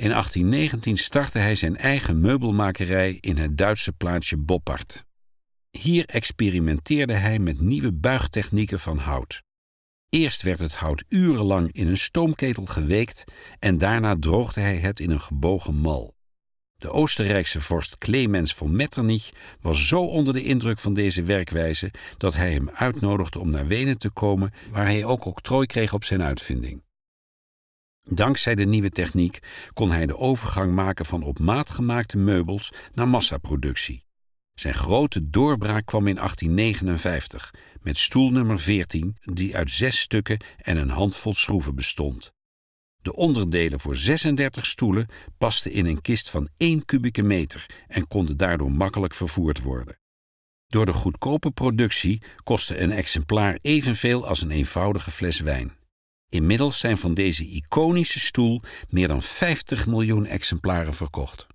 In 1819 startte hij zijn eigen meubelmakerij in het Duitse plaatsje Boppard. Hier experimenteerde hij met nieuwe buigtechnieken van hout. Eerst werd het hout urenlang in een stoomketel geweekt en daarna droogde hij het in een gebogen mal. De Oostenrijkse vorst Clemens von Metternich was zo onder de indruk van deze werkwijze dat hij hem uitnodigde om naar Wenen te komen, waar hij ook octrooi kreeg op zijn uitvinding. Dankzij de nieuwe techniek kon hij de overgang maken van op maat gemaakte meubels naar massaproductie. Zijn grote doorbraak kwam in 1859 met stoel nummer 14, die uit zes stukken en een handvol schroeven bestond. De onderdelen voor 36 stoelen pasten in een kist van 1 kubieke meter en konden daardoor makkelijk vervoerd worden. Door de goedkope productie kostte een exemplaar evenveel als een eenvoudige fles wijn. Inmiddels zijn van deze iconische stoel meer dan 50 miljoen exemplaren verkocht.